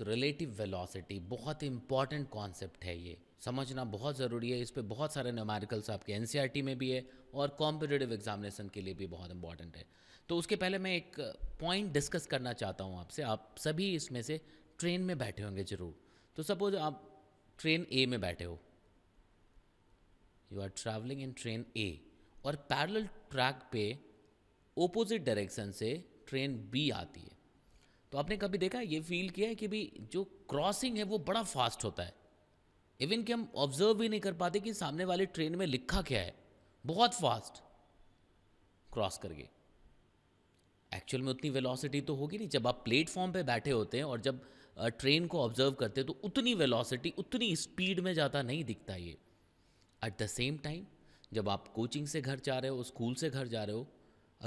Relative velocity बहुत important concept है ये समझना बहुत ज़रूरी है इस पर बहुत सारे न्यूमेरिकल्स आपके एन e में भी है और कॉम्पिटेटिव एग्जामिनेशन के लिए भी बहुत इंपॉर्टेंट है तो उसके पहले मैं एक पॉइंट डिस्कस करना चाहता हूँ आपसे आप सभी इसमें से ट्रेन में बैठे होंगे ज़रूर तो सपोज आप ट्रेन ए में बैठे हो you are travelling in train A और पैरल ट्रैक पे ओपोजिट डायरेक्शन से ट्रेन बी आती है तो आपने कभी देखा है ये फील किया है कि भाई जो क्रॉसिंग है वो बड़ा फास्ट होता है इवन कि हम ऑब्जर्व भी नहीं कर पाते कि सामने वाले ट्रेन में लिखा क्या है बहुत फास्ट क्रॉस कर गए एक्चुअल में उतनी वेलोसिटी तो होगी नहीं जब आप प्लेटफॉर्म पे बैठे होते हैं और जब ट्रेन को ऑब्जर्व करते हैं तो उतनी वेलोसिटी उतनी स्पीड में जाता नहीं दिखता ये एट द सेम टाइम जब आप कोचिंग से घर जा रहे हो स्कूल से घर जा रहे हो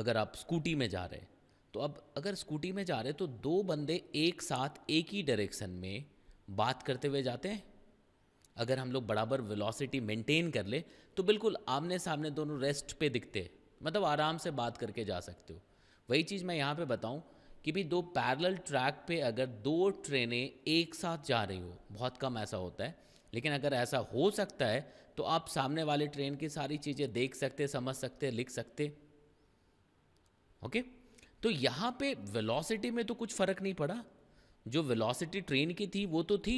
अगर आप स्कूटी में जा रहे हैं तो अब अगर स्कूटी में जा रहे तो दो बंदे एक साथ एक ही डायरेक्शन में बात करते हुए जाते हैं अगर हम लोग बराबर वेलोसिटी मेंटेन कर ले तो बिल्कुल आमने सामने दोनों रेस्ट पे दिखते मतलब आराम से बात करके जा सकते हो वही चीज़ मैं यहाँ पे बताऊँ कि भी दो पैरेलल ट्रैक पे अगर दो ट्रेनें एक साथ जा रही हो बहुत कम ऐसा होता है लेकिन अगर ऐसा हो सकता है तो आप सामने वाले ट्रेन की सारी चीज़ें देख सकते समझ सकते लिख सकते ओके okay? तो यहाँ पे वेलोसिटी में तो कुछ फ़र्क नहीं पड़ा जो वेलोसिटी ट्रेन की थी वो तो थी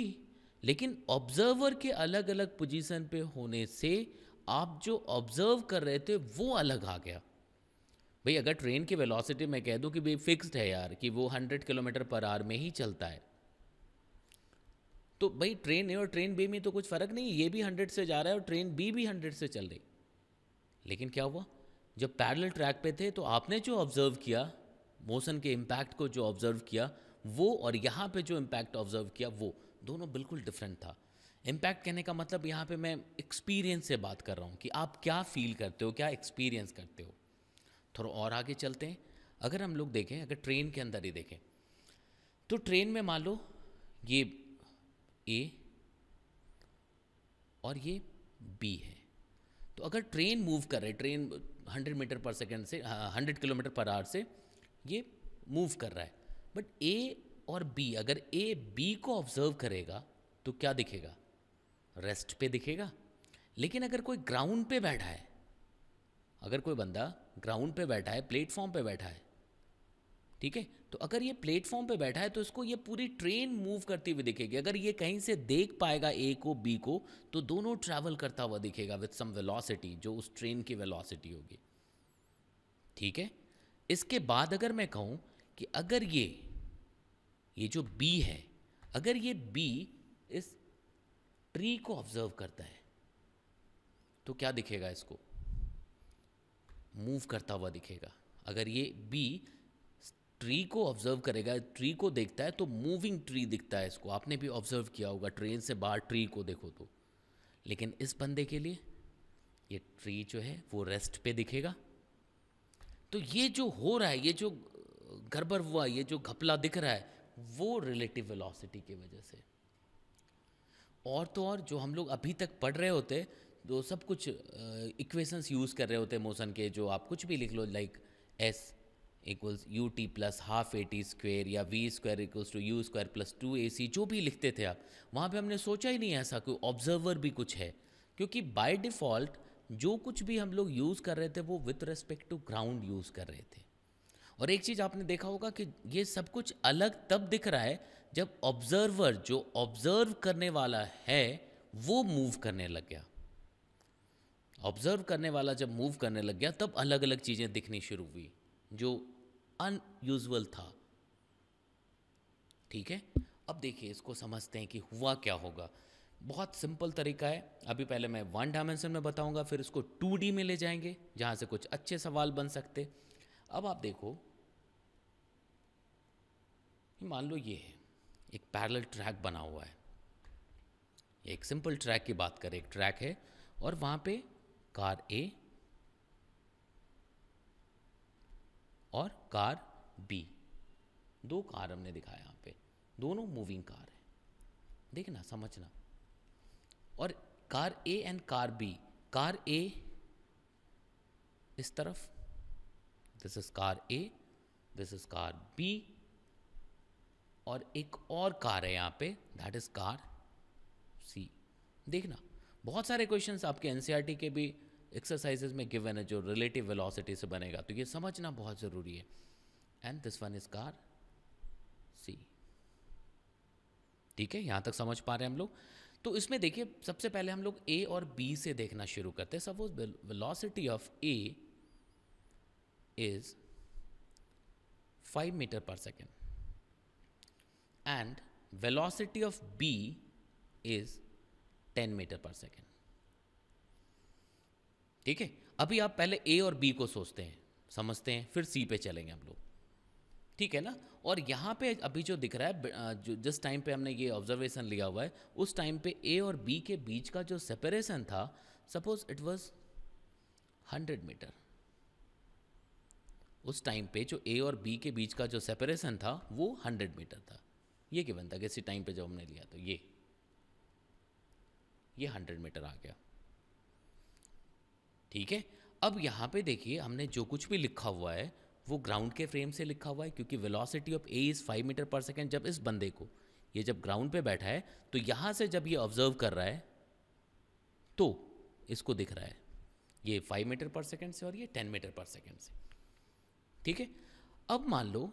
लेकिन ऑब्जर्वर के अलग अलग पोजीशन पे होने से आप जो ऑब्जर्व कर रहे थे वो अलग आ गया भाई अगर ट्रेन की वेलोसिटी मैं कह दूँ कि भाई फिक्स्ड है यार कि वो हंड्रेड किलोमीटर पर आर में ही चलता है तो भाई ट्रेन ए और ट्रेन बी में तो कुछ फ़र्क नहीं ये भी हंड्रेड से जा रहा है और ट्रेन बी भी हंड्रेड से चल रही लेकिन क्या हुआ जब पैरल ट्रैक पे थे तो आपने जो ऑब्ज़र्व किया मोशन के इम्पैक्ट को जो ऑब्ज़र्व किया वो और यहाँ पे जो इम्पैक्ट ऑब्ज़र्व किया वो दोनों बिल्कुल डिफरेंट था इम्पैक्ट कहने का मतलब यहाँ पे मैं एक्सपीरियंस से बात कर रहा हूँ कि आप क्या फील करते हो क्या एक्सपीरियंस करते हो थोड़ा और आगे चलते हैं अगर हम लोग देखें अगर ट्रेन के अंदर ही देखें तो ट्रेन में मान लो ये ए और ये बी है तो अगर ट्रेन मूव कर रहे ट्रेन 100 मीटर पर सेकंड से 100 किलोमीटर पर आवर से ये मूव कर रहा है बट ए और बी अगर ए बी को ऑब्जर्व करेगा तो क्या दिखेगा रेस्ट पे दिखेगा लेकिन अगर कोई ग्राउंड पे बैठा है अगर कोई बंदा ग्राउंड पे बैठा है प्लेटफॉर्म पे बैठा है ठीक है तो अगर ये प्लेटफॉर्म पे बैठा है तो इसको ये पूरी ट्रेन मूव करती हुई दिखेगी अगर ये कहीं से देख पाएगा ए को बी को तो दोनों ट्रैवल करता हुआ दिखेगा विथ सम वेलोसिटी जो उस ट्रेन की वेलोसिटी होगी ठीक है इसके बाद अगर मैं कहूँ कि अगर ये ये जो बी है अगर ये बी इस ट्री को ऑब्जर्व करता है तो क्या दिखेगा इसको मूव करता हुआ दिखेगा अगर ये बी ट्री को ऑब्जर्व करेगा ट्री को देखता है तो मूविंग ट्री दिखता है इसको आपने भी ऑब्जर्व किया होगा ट्रेन से बाहर ट्री को देखो तो लेकिन इस बंदे के लिए ये ट्री जो है वो रेस्ट पे दिखेगा तो ये जो हो रहा है ये जो गड़बड़ हुआ ये जो घपला दिख रहा है वो रिलेटिव वेलोसिटी की वजह से और तो और जो हम लोग अभी तक पढ़ रहे होते जो सब कुछ इक्वेशंस यूज़ कर रहे होते मोशन के जो आप कुछ भी लिख लो like s equals U T plus half A T square या v square equals to u square plus two a c जो भी लिखते थे आप वहाँ पे हमने सोचा ही नहीं ऐसा कोई ऑब्जर्वर भी कुछ है क्योंकि बाय डिफ़ॉल्ट जो कुछ भी हम लोग यूज़ कर रहे थे वो with respect to ground use कर रहे थे और एक चीज़ आपने देखा होगा कि ये सब कुछ अलग तब दिख रहा है जब ऑब्जर्वर जो ऑब्जर्व करने वाला है वो मूव करने लग गया ऑब्जर्व करने वाला जब मूव करने लग गया तब अलग अलग चीज़ें दिखनी शुरू हुई जो अनयूजल था ठीक है अब देखिए इसको समझते हैं कि हुआ क्या होगा बहुत सिंपल तरीका है अभी पहले मैं वन डायमेंशन में बताऊंगा फिर इसको टू डी में ले जाएंगे जहाँ से कुछ अच्छे सवाल बन सकते अब आप देखो मान लो ये है एक पैरल ट्रैक बना हुआ है एक सिंपल ट्रैक की बात करें एक ट्रैक है और वहाँ पे कार ए और कार बी दो कार हमने दिखाया यहाँ पे दोनों मूविंग कार है देखना समझना और car A and car B car A इस तरफ this is car A this is car B और एक और कार है यहाँ पे दैट इज कार सी देखना बहुत सारे क्वेश्चंस आपके एनसीईआरटी e के भी एक्सरसाइजेज में गिवन है जो रिलेटिव वेलोसिटी से बनेगा तो ये समझना बहुत ज़रूरी है and this one is car C ठीक है यहाँ तक समझ पा रहे हैं हम लोग तो इसमें देखिए सबसे पहले हम लोग ए और बी से देखना शुरू करते हैं suppose velocity of A is five metre per second and velocity of B is ten metre per second ठीक है अभी आप पहले ए और बी को सोचते हैं समझते हैं फिर सी पे चलेंगे हम लोग ठीक है ना और यहाँ पे अभी जो दिख रहा है जो जिस टाइम पे हमने ये ऑब्जर्वेशन लिया हुआ है उस टाइम पे ए और बी के बीच का जो सेपरेशन था सपोज इट वाज 100 मीटर उस टाइम पे जो ए और बी के बीच का जो सेपरेशन था वो 100 मीटर था ये क्या बनता किसी टाइम पे जब हमने लिया तो ये ये 100 मीटर आ गया ठीक है अब यहाँ पे देखिए हमने जो कुछ भी लिखा हुआ है वो ग्राउंड के फ्रेम से लिखा हुआ है क्योंकि velocity of A is five metre per second जब इस बंदे को ये जब ग्राउंड पे बैठा है तो यहाँ से जब ये ऑब्जर्व कर रहा है तो इसको दिख रहा है ये फाइव मीटर पर सेकेंड से और ये टेन मीटर पर सेकेंड से ठीक है अब मान लो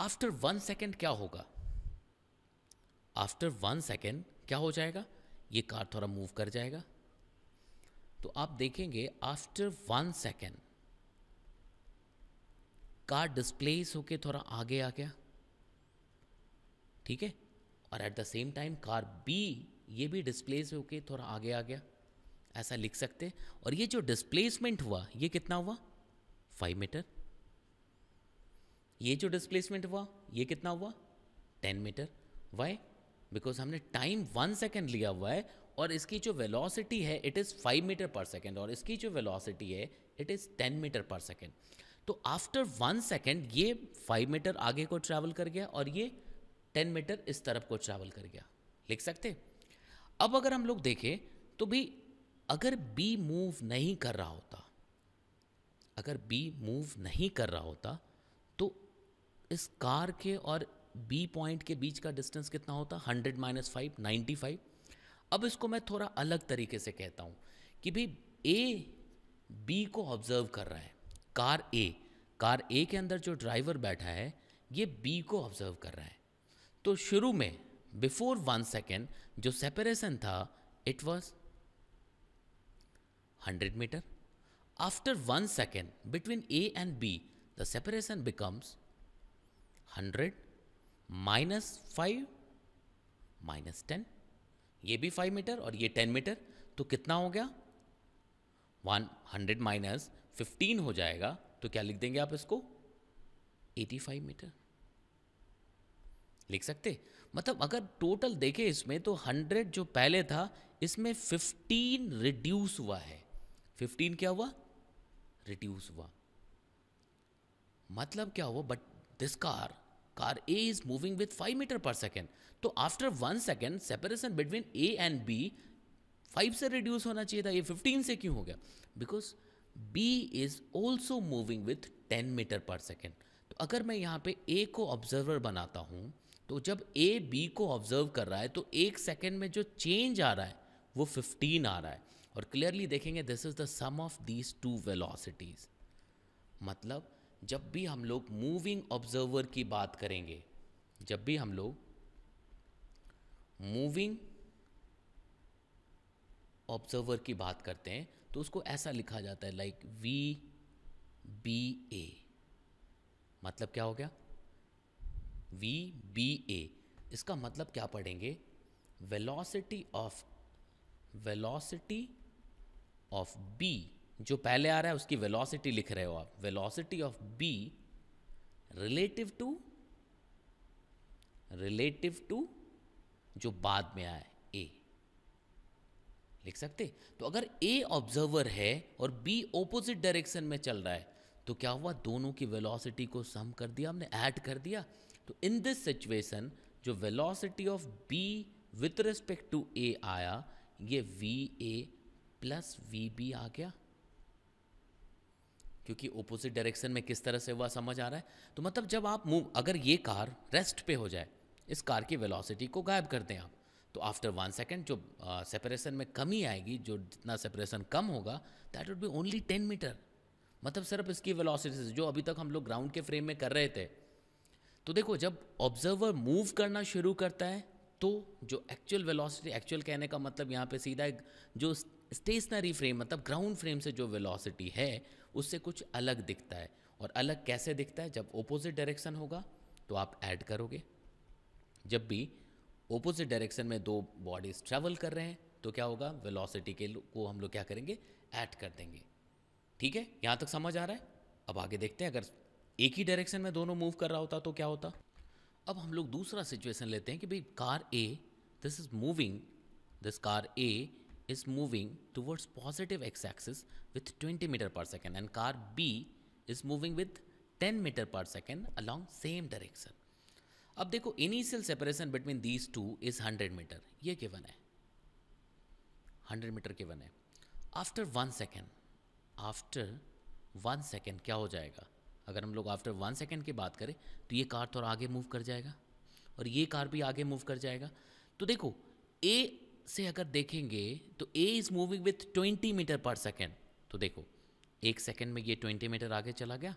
आफ्टर वन सेकेंड क्या होगा आफ्टर वन सेकेंड क्या हो जाएगा ये कार थोड़ा मूव कर जाएगा तो आप देखेंगे after one second car displace होके थोड़ा आगे आ गया ठीक है और at the same time car B ये भी डिस्प्लेस होके थोड़ा आगे आ गया ऐसा लिख सकते और ये जो डिस्प्लेसमेंट हुआ ये कितना हुआ फाइव मीटर ये जो डिस्प्लेसमेंट हुआ ये कितना हुआ टेन मीटर वाई बिकॉज हमने टाइम वन सेकेंड लिया हुआ है और इसकी जो वेलोसिटी है it is five metre per second और इसकी जो वेलोसिटी है it is ten metre per second तो आफ्टर वन सेकेंड ये फाइव मीटर आगे को ट्रैवल कर गया और ये टेन मीटर इस तरफ को ट्रैवल कर गया लिख सकते अब अगर हम लोग देखें तो भी अगर बी मूव नहीं कर रहा होता अगर बी मूव नहीं कर रहा होता तो इस कार के और बी पॉइंट के बीच का डिस्टेंस कितना होता hundred minus five ninety five अब इसको मैं थोड़ा अलग तरीके से कहता हूँ कि भाई ए बी को ऑब्जर्व कर रहा है कार ए कार ए के अंदर जो ड्राइवर बैठा है ये बी को ऑब्जर्व कर रहा है तो शुरू में बिफोर वन सेकेंड जो सेपरेशन था it was hundred metre after one second between A and B the separation becomes hundred minus five minus ten ये भी फाइव मीटर और ये टेन मीटर तो कितना हो गया वन हंड्रेड माइनस फिफ्टीन हो जाएगा तो क्या लिख देंगे आप इसको एटी फाइव मीटर लिख सकते मतलब अगर टोटल देखे इसमें तो हंड्रेड जो पहले था इसमें 15 रिड्यूस हुआ है 15 क्या हुआ रिड्यूस हुआ मतलब क्या हुआ but this car car A is moving with 5 metre per second तो after one second separation between A and B 5 से रिड्यूस होना चाहिए था ये 15 से क्यों हो गया because B is also moving with ten metre per second तो अगर मैं यहाँ पे ए को ऑब्जर्वर बनाता हूँ तो जब ए बी को ऑब्जर्व कर रहा है तो एक सेकेंड में जो चेंज आ रहा है वो फिफ्टीन आ रहा है और क्लियरली देखेंगे this is the sum of these two velocities मतलब जब भी हम लोग मूविंग ऑब्जर्वर की बात करेंगे जब भी हम लोग मूविंग ऑब्जर्वर की बात करते हैं तो उसको ऐसा लिखा जाता है लाइक वी बी ए मतलब क्या हो गया वी बी ए इसका मतलब क्या पढ़ेंगे velocity of velocity of B जो पहले आ रहा है उसकी वेलोसिटी लिख रहे हो आप velocity of B relative to relative to जो बाद में आए लिख सकते तो अगर ए ऑब्जर्वर है और बी ऑपोजिट डायरेक्शन में चल रहा है तो क्या हुआ दोनों की वेलोसिटी को सम कर दिया हमने ऐड कर दिया तो इन दिस सिचुएशन जो velocity of B with respect to A आया ये V A plus V B आ गया क्योंकि ओपोजिट डायरेक्शन में किस तरह से हुआ समझ आ रहा है तो मतलब जब आप मूव अगर ये कार रेस्ट पे हो जाए इस कार की वेलोसिटी को गायब कर दें आप तो आफ्टर वन सेकेंड जो सेपरेशन uh, में कमी आएगी जो जितना सेपरेशन कम होगा that would be only ten metre मतलब सिर्फ इसकी वेलोसिटी जो अभी तक हम लोग ग्राउंड के फ्रेम में कर रहे थे तो देखो जब ऑब्जर्वर मूव करना शुरू करता है तो जो एक्चुअल वेलोसिटी एक्चुअल कहने का मतलब यहाँ पे सीधा एक जो स्टेशनरी फ्रेम मतलब ग्राउंड फ्रेम से जो वेलोसिटी है उससे कुछ अलग दिखता है और अलग कैसे दिखता है जब ओपोजिट डायरेक्शन होगा तो आप ऐड करोगे जब भी ओपोजिट डायरेक्शन में दो बॉडीज ट्रेवल कर रहे हैं तो क्या होगा वेलोसिटी के को हम लोग क्या करेंगे ऐड कर देंगे ठीक है यहाँ तक समझ आ रहा है अब आगे देखते हैं अगर एक ही डायरेक्शन में दोनों मूव कर रहा होता तो क्या होता अब हम लोग दूसरा सिचुएशन लेते हैं कि भाई car A this is moving this car A is moving towards positive X axis with twenty metre per second and car B is moving with ten metre per second along same direction अब देखो initial separation between these two is hundred metre ये given है hundred metre given है after one second after one second क्या हो जाएगा अगर हम लोग आफ्टर वन सेकेंड की बात करें तो ये कार तो आगे मूव कर जाएगा और ये कार भी आगे मूव कर जाएगा तो देखो ए से अगर देखेंगे तो A is moving with twenty metre per second तो देखो एक सेकेंड में ये ट्वेंटी मीटर आगे चला गया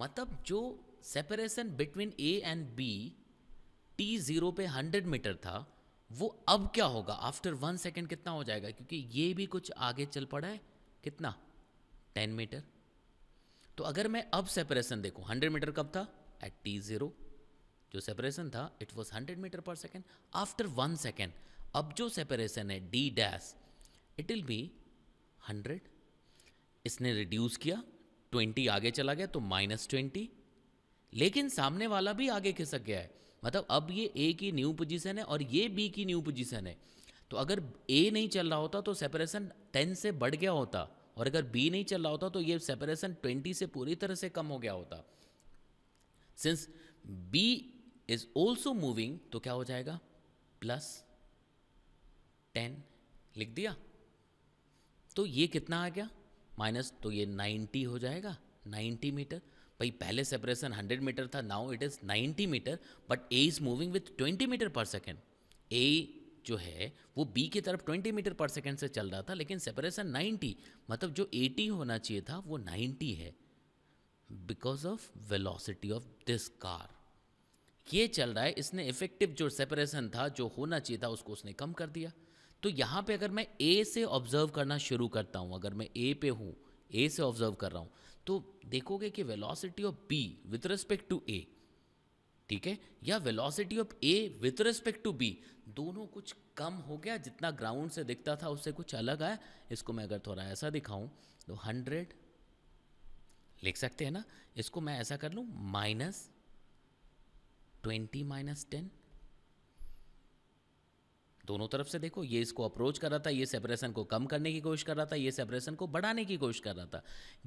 मतलब जो separation between A and B T zero पे हंड्रेड मीटर था वो अब क्या होगा आफ्टर वन सेकेंड कितना हो जाएगा क्योंकि ये भी कुछ आगे चल पड़ा है कितना टेन मीटर तो अगर मैं अब सेपरेशन देखूँ हंड्रेड मीटर कब था एट टी ज़ीरो जो सेपरेशन था it was hundred metre per second after one second अब जो सेपरेशन है D dash it will be hundred इसने रिड्यूस किया ट्वेंटी आगे चला गया तो माइनस ट्वेंटी लेकिन सामने वाला भी आगे खिसक गया है मतलब अब ये ए की न्यू पोजीशन है और ये बी की न्यू पोजीशन है तो अगर ए नहीं चल रहा होता तो सेपरेशन टेन से बढ़ गया होता और अगर बी नहीं चल रहा होता तो ये सेपरेशन ट्वेंटी से पूरी तरह से कम हो गया होता since B is also moving तो क्या हो जाएगा प्लस टेन लिख दिया तो ये कितना आ गया माइनस तो ये नाइन्टी हो जाएगा नाइन्टी मीटर भाई पहले सेपरेशन 100 मीटर था now it is 90 metre but A is moving with 20 metre per second A जो है वो बी की तरफ 20 मीटर पर सेकेंड से चल रहा था लेकिन सेपरेशन 90 मतलब जो 80 होना चाहिए था वो 90 है because of velocity of this car ये चल रहा है इसने इफेक्टिव जो सेपरेशन था जो होना चाहिए था उसको उसने कम कर दिया तो यहाँ पे अगर मैं ए से ऑब्जर्व करना शुरू करता हूँ अगर मैं ए पे हूँ ए से ऑब्जर्व कर रहा हूँ तो देखोगे कि velocity of B with respect to A ठीक है या velocity of A with respect to B दोनों कुछ कम हो गया जितना ग्राउंड से दिखता था उससे कुछ अलग आया इसको मैं अगर थोड़ा ऐसा दिखाऊं तो हंड्रेड लिख सकते हैं ना इसको मैं ऐसा कर लूँ माइनस ट्वेंटी माइनस टेन दोनों तरफ से देखो ये इसको अप्रोच कर रहा था ये सेपरेशन को कम करने की कोशिश कर रहा था ये सेपरेशन को बढ़ाने की कोशिश कर रहा था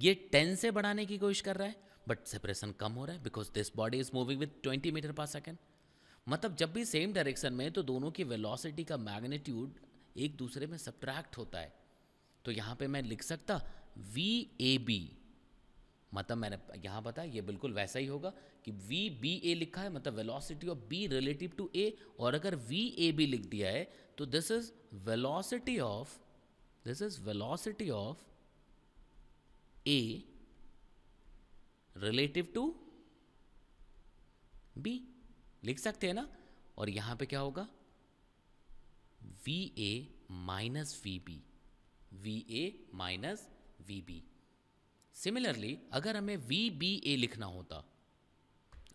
ये टेन से बढ़ाने की कोशिश कर रहा है बट सेपरेशन कम हो रहा है because this body is moving with twenty metre per second मतलब जब भी सेम डायरेक्शन में तो दोनों की वेलोसिटी का मैग्नीट्यूड एक दूसरे में सब्ट्रैक्ट होता है तो यहाँ पे मैं लिख सकता वी ए बी मतलब मैंने यहाँ बताया ये बिल्कुल वैसा ही होगा कि वी बी ए लिखा है मतलब velocity of B relative to A और अगर वी ए बी लिख दिया है तो this is velocity of this is velocity of A relative to B लिख सकते हैं ना और यहाँ पे क्या होगा V A minus V B V A minus V B similarly अगर हमें वी बी ए लिखना होता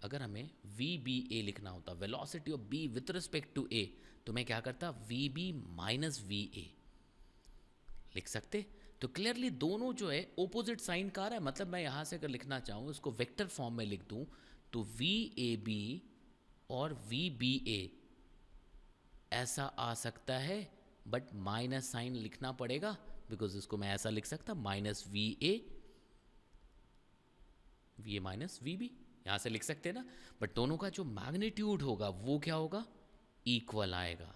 अगर हमें वी बी ए लिखना होता velocity of B with respect to A तो मैं क्या करता V B minus V A लिख सकते तो क्लियरली दोनों जो है ओपोजिट साइन का रहा है मतलब मैं यहाँ से अगर लिखना चाहूँ इसको वेक्टर फॉर्म में लिख दूँ तो वी ए बी और वी बी ए ऐसा आ सकता है बट माइनस साइन लिखना पड़ेगा बिकॉज इसको मैं ऐसा लिख सकता minus V A V A minus V B यहाँ से लिख सकते हैं ना बट दोनों का जो मैग्नीट्यूड होगा वो क्या होगा इक्वल आएगा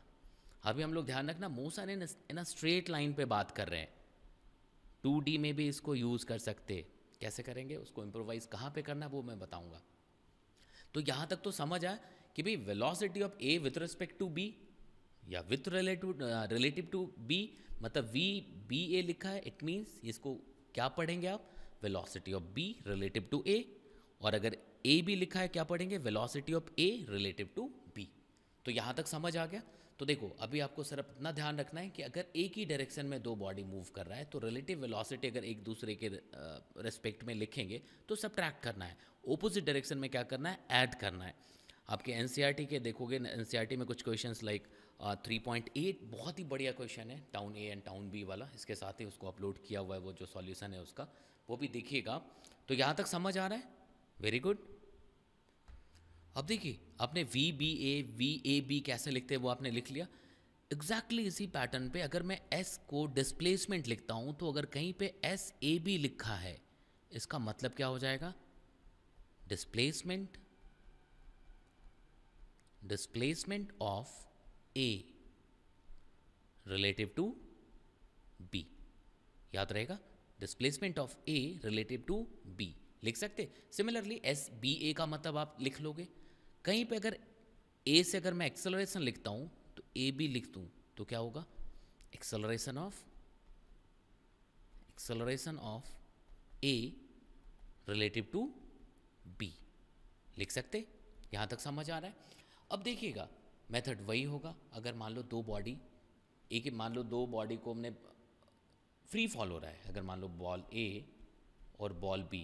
अभी हम लोग ध्यान रखना मोसा ने ना स्ट्रेट लाइन पे बात कर रहे हैं टू डी में भी इसको यूज़ कर सकते कैसे करेंगे उसको इम्प्रोवाइज कहाँ पे करना वो मैं बताऊँगा तो यहाँ तक तो समझ आए कि भाई velocity of A with respect to B या with relative relative to B मतलब वी बी ए लिखा है इट मीन्स इसको क्या पढ़ेंगे आप velocity of B relative to A और अगर ए भी लिखा है क्या पढ़ेंगे velocity of A relative to B तो यहाँ तक समझ आ गया तो देखो अभी आपको सिर्फ इतना ध्यान रखना है कि अगर एक ही डायरेक्शन में दो बॉडी मूव कर रहा है तो रिलेटिव वेलोसिटी अगर एक दूसरे के रेस्पेक्ट में लिखेंगे तो सब्ट्रैक्ट करना है ओपोजिट डायरेक्शन में क्या करना है ऐड करना है आपके एन e के देखोगे एन e में कुछ question like three point eight बहुत ही बढ़िया क्वेश्चन है town A and town B वाला इसके साथ ही उसको अपलोड किया हुआ है वो जो सॉल्यूशन है उसका वो भी देखिएगा तो यहाँ तक समझ आ रहा है वेरी गुड अब देखिए आपने V B A V A B कैसे लिखते हैं वो आपने लिख लिया एग्जैक्टली exactly इसी पैटर्न पे अगर मैं एस को डिस्प्लेसमेंट लिखता हूँ तो अगर कहीं पे एस ए बी लिखा है इसका मतलब क्या हो जाएगा displacement displacement of A relative to B याद रहेगा displacement of A relative to B लिख सकते सिमिलरली एस बी ए का मतलब आप लिख लोगे कहीं पे अगर ए से अगर मैं एक्सेलरेशन लिखता हूँ तो ए बी लिख दूँ तो क्या होगा acceleration of acceleration of A relative to B लिख सकते यहाँ तक समझ आ रहा है अब देखिएगा मेथड वही होगा अगर मान लो दो बॉडी एक मान लो दो बॉडी को हमने फ्री फॉल हो रहा है अगर मान लो बॉल ए और बॉल बी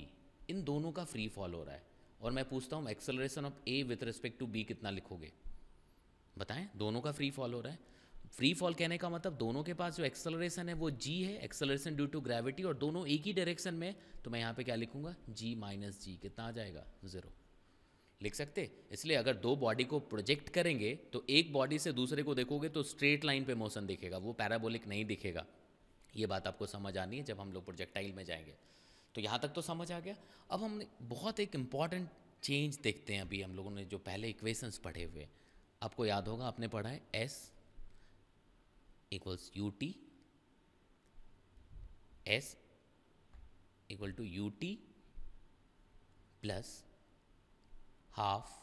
इन दोनों का फ्री फॉल हो रहा है और मैं पूछता हूँ acceleration of A with respect to B कितना लिखोगे बताएं दोनों का फ्री फॉल हो रहा है फ्री फॉल कहने का मतलब दोनों के पास जो एक्सेलरेशन है वो जी है एक्सेलरेशन ड्यू टू ग्रेविटी और दोनों एक ही डायरेक्शन में तो मैं यहाँ पे क्या लिखूंगा जी माइनस जी कितना आ जाएगा ज़ीरो लिख सकते इसलिए अगर दो बॉडी को प्रोजेक्ट करेंगे तो एक बॉडी से दूसरे को देखोगे तो स्ट्रेट लाइन पे मोशन दिखेगा वो पैराबोलिक नहीं दिखेगा ये बात आपको समझ आनी है जब हम लोग प्रोजेक्टाइल में जाएंगे तो यहाँ तक तो समझ आ गया अब हम बहुत एक इम्पॉर्टेंट चेंज देखते हैं अभी हम लोगों ने जो पहले इक्वेशंस पढ़े हुए आपको याद होगा आपने पढ़ा है S equals you T S equal to U T plus half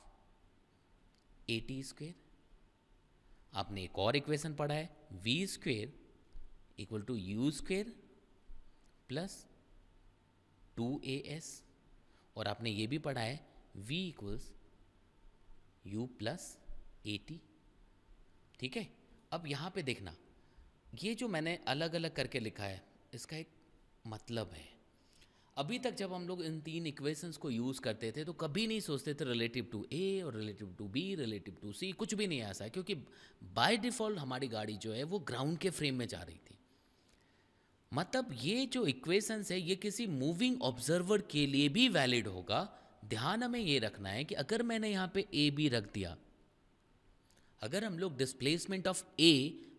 A T square आपने एक और इक्वेशन पढ़ा है V square equal to U square plus two A S और आपने ये भी पढ़ा है v equals U plus A T ठीक है अब यहाँ पे देखना ये जो मैंने अलग अलग करके लिखा है इसका एक मतलब है अभी तक जब हम लोग इन तीन इक्वेशंस को यूज़ करते थे तो कभी नहीं सोचते थे रिलेटिव टू ए और relative to B relative to C कुछ भी नहीं ऐसा क्योंकि बाय डिफ़ॉल्ट हमारी गाड़ी जो है वो ग्राउंड के फ्रेम में जा रही थी मतलब ये जो इक्वेशंस है ये किसी मूविंग ऑब्जर्वर के लिए भी वैलिड होगा ध्यान हमें ये रखना है कि अगर मैंने यहाँ पे ए बी रख दिया अगर हम लोग displacement of A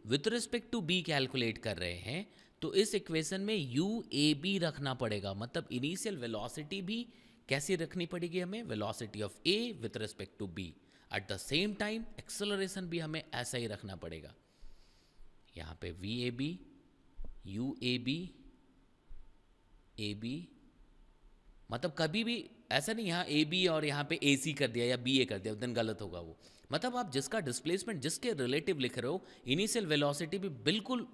with respect to B calculate कर रहे हैं तो इस इक्वेशन में यू ए बी रखना पड़ेगा मतलब इनिशियल वेलोसिटी भी कैसी रखनी पड़ेगी हमें velocity of A with respect to B at the same time acceleration भी हमें ऐसा ही रखना पड़ेगा यहाँ पे V A B U A B A B मतलब कभी भी ऐसा नहीं यहाँ ए बी और यहाँ पे ए सी कर दिया या बी ए कर दिया देन गलत होगा वो मतलब आप जिसका डिस्प्लेसमेंट जिसके रिलेटिव लिख रहे हो इनिशियल वेलोसिटी भी बिल्कुल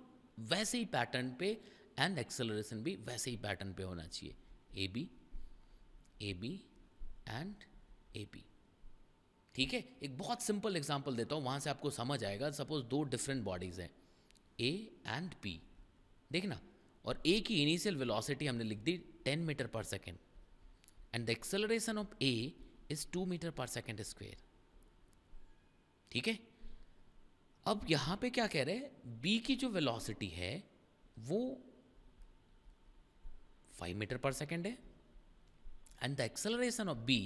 वैसे ही पैटर्न पे एंड एक्सेलरेशन भी वैसे ही पैटर्न पे होना चाहिए A B A B and A B ठीक है एक बहुत सिंपल एग्जाम्पल देता हूँ वहाँ से आपको समझ आएगा सपोज दो डिफरेंट बॉडीज़ हैं ए एंड पी देखना और ए की इनिशियल वेलोसिटी हमने लिख दी 10 metre per second and the acceleration of A is 2 metre per second square ठीक है अब यहां पे क्या कह रहे हैं बी की जो वेलोसिटी है वो 5 मीटर पर सेकेंड है and the acceleration of B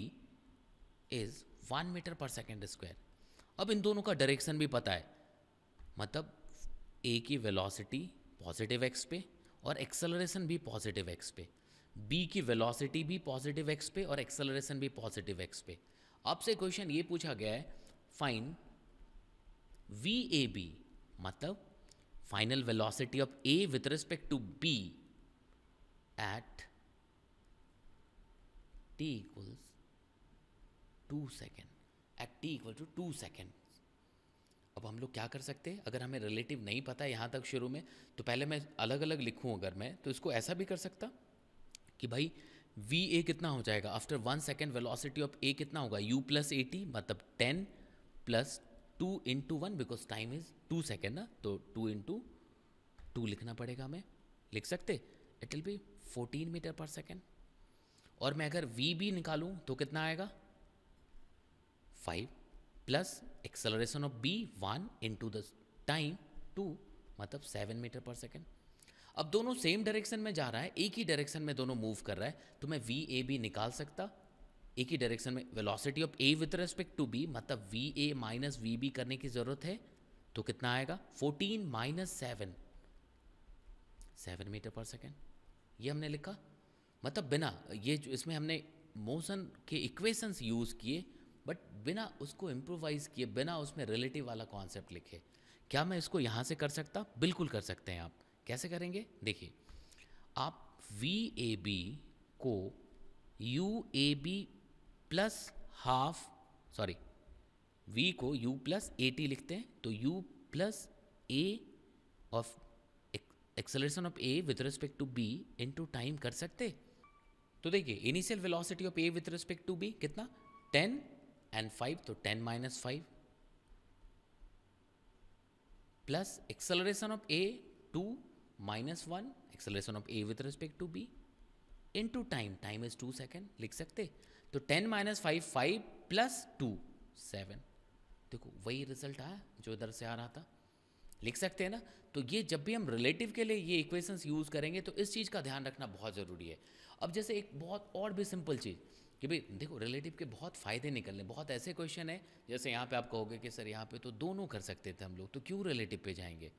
is 1 metre per second square अब इन दोनों का डायरेक्शन भी पता है मतलब ए की वेलोसिटी पॉजिटिव एक्स पे और एक्सेलरेशन भी पॉजिटिव एक्स पे बी की वेलोसिटी भी पॉजिटिव एक्स पे और एक्सेलरेशन भी पॉजिटिव एक्स पे आपसे क्वेश्चन ये पूछा गया है फाइन वी ए बी मतलब final velocity of A with respect to B at T equals to second at T equal to two second अब हम लोग क्या कर सकते हैं अगर हमें रिलेटिव नहीं पता यहाँ तक शुरू में तो पहले मैं अलग अलग लिखूँ अगर मैं तो इसको ऐसा भी कर सकता कि भाई वी ए कितना हो जाएगा after one second velocity of A कितना होगा यू प्लस ए टी मतलब ten plus two into one because time is two second ना तो टू इंटू टू लिखना पड़ेगा हमें लिख सकते it will be fourteen metre per second और मैं अगर वी बी निकालूँ तो कितना आएगा five plus acceleration of B one into the time two मतलब सेवन मीटर पर सेकेंड अब दोनों सेम डायरेक्शन में जा रहा है एक ही डायरेक्शन में दोनों मूव कर रहा है तो मैं वी ए बी निकाल सकता एक ही डायरेक्शन में velocity of A with respect to B मतलब V A minus V B करने की ज़रूरत है तो कितना आएगा fourteen minus seven seven metre per second ये हमने लिखा मतलब बिना ये इसमें हमने मोशन के इक्वेशंस यूज़ किए बट बिना उसको इम्प्रोवाइज़ किए बिना उसमें रिलेटिव वाला कॉन्सेप्ट लिखे क्या मैं इसको यहाँ से कर सकता बिल्कुल कर सकते हैं आप कैसे करेंगे देखिए आप वी ए बी को U A B plus half sorry V को यू प्लस ए टी लिखते हैं तो U plus A of acceleration of A with respect to B to time कर सकते तो देखिए initial velocity of A with respect to B कितना ten and five तो ten minus five plus acceleration of A two minus one acceleration of A with respect to be in into time time is two second लिख सकते तो ten minus five five plus two seven देखो वही result आया जो इधर से आ रहा था लिख सकते हैं ना तो ये जब भी हम रिलेटिव के लिए ये इक्वेशंस यूज़ करेंगे तो इस चीज़ का ध्यान रखना बहुत ज़रूरी है अब जैसे एक बहुत और भी सिंपल चीज़ कि भाई देखो रिलेटिव के बहुत फ़ायदे निकलने बहुत ऐसे क्वेश्चन हैं जैसे यहाँ पे आप कहोगे कि सर यहाँ पे तो दोनों कर सकते थे हम लोग तो क्यों रिलेटिव पे जाएंगे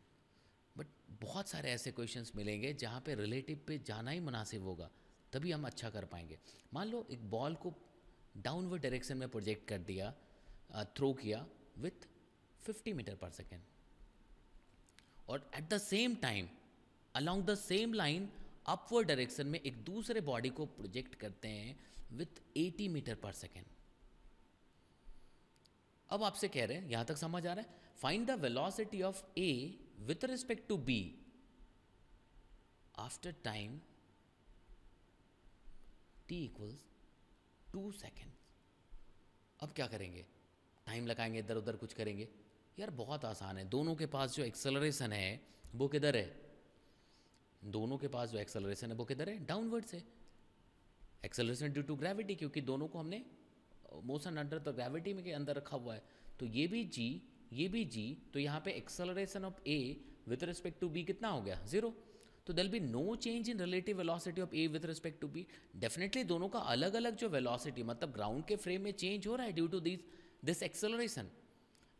बट बहुत सारे ऐसे क्वेश्चंस मिलेंगे जहाँ पे रिलेटिव पे जाना ही मुनासिब होगा तभी हम अच्छा कर पाएंगे मान लो एक बॉल को डाउनवर्ड डायरेक्शन में प्रोजेक्ट कर दिया थ्रो किया with fifty metre per second और at the same time along the same line upward direction में एक दूसरे बॉडी को प्रोजेक्ट करते हैं विथ 80 मीटर पर सेकेंड अब आपसे कह रहे हैं यहां तक समझ आ रहा है find the velocity of A with respect to B after time T equals to second अब क्या करेंगे टाइम लगाएंगे इधर उधर कुछ करेंगे यार बहुत आसान है दोनों के पास जो एक्सेलरेशन है वो किधर है दोनों के पास जो एक्सेलरेशन है वो किधर है डाउनवर्ड से एक्सेलरेशन ड्यू टू ग्रेविटी क्योंकि दोनों को हमने मोशन अंडर द ग्रेविटी में के अंदर रखा हुआ है तो ये भी जी ये भी जी तो यहाँ पे acceleration of A with respect to B कितना हो गया जीरो तो there be no change in relative velocity of A with respect to B definitely दोनों का अलग अलग जो वेलोसिटी मतलब ग्राउंड के फ्रेम में चेंज हो रहा है due to this this acceleration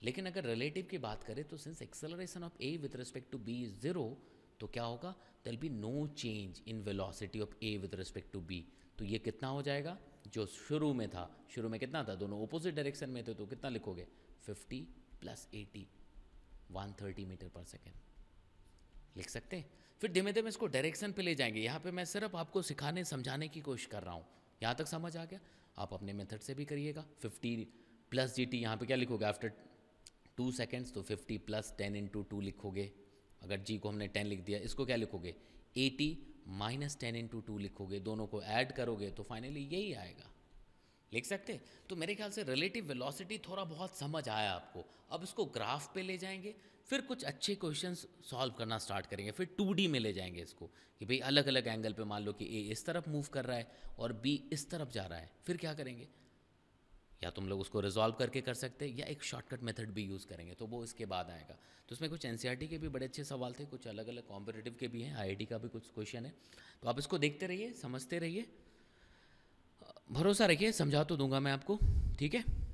लेकिन अगर रिलेटिव की बात करें तो since acceleration of A with respect to B is zero तो क्या होगा there be no change in velocity of A with respect to B तो ये कितना हो जाएगा जो शुरू में था शुरू में कितना था दोनों ओपोजिट डायरेक्शन में थे तो कितना लिखोगे 50 प्लस 80 130 मीटर पर सेकेंड लिख सकते हैं फिर धीमे धीमे इसको डायरेक्शन पे ले जाएंगे यहाँ पे मैं सिर्फ आपको सिखाने समझाने की कोशिश कर रहा हूँ यहाँ तक समझ आ गया आप अपने मेथड से भी करिएगा 50 प्लस जी टी यहाँ पर क्या लिखोगे आफ्टर टू सेकेंड्स तो 50 प्लस टेन इंटू टू लिखोगे अगर जी को हमने टेन लिख दिया इसको क्या लिखोगे A T minus ten into two लिखोगे दोनों को ऐड करोगे तो फाइनली यही आएगा लिख सकते तो मेरे ख्याल से रिलेटिव वेलोसिटी थोड़ा बहुत समझ आया आपको अब इसको ग्राफ पे ले जाएंगे फिर कुछ अच्छे क्वेश्चंस सॉल्व करना स्टार्ट करेंगे फिर टू में ले जाएंगे इसको कि भाई अलग अलग एंगल पे मान लो कि ए इस तरफ मूव कर रहा है और बी इस तरफ जा रहा है फिर क्या करेंगे या तुम लोग उसको रिजॉल्व करके कर सकते या एक शॉर्टकट मेथड भी यूज़ करेंगे तो वो इसके बाद आएगा तो उसमें कुछ एन के भी बड़े अच्छे सवाल थे कुछ अलग अलग कॉम्पिटेटिव के भी हैं आई का भी कुछ क्वेश्चन है तो आप इसको देखते रहिए समझते रहिए भरोसा रखिए समझा तो दूंगा मैं आपको ठीक है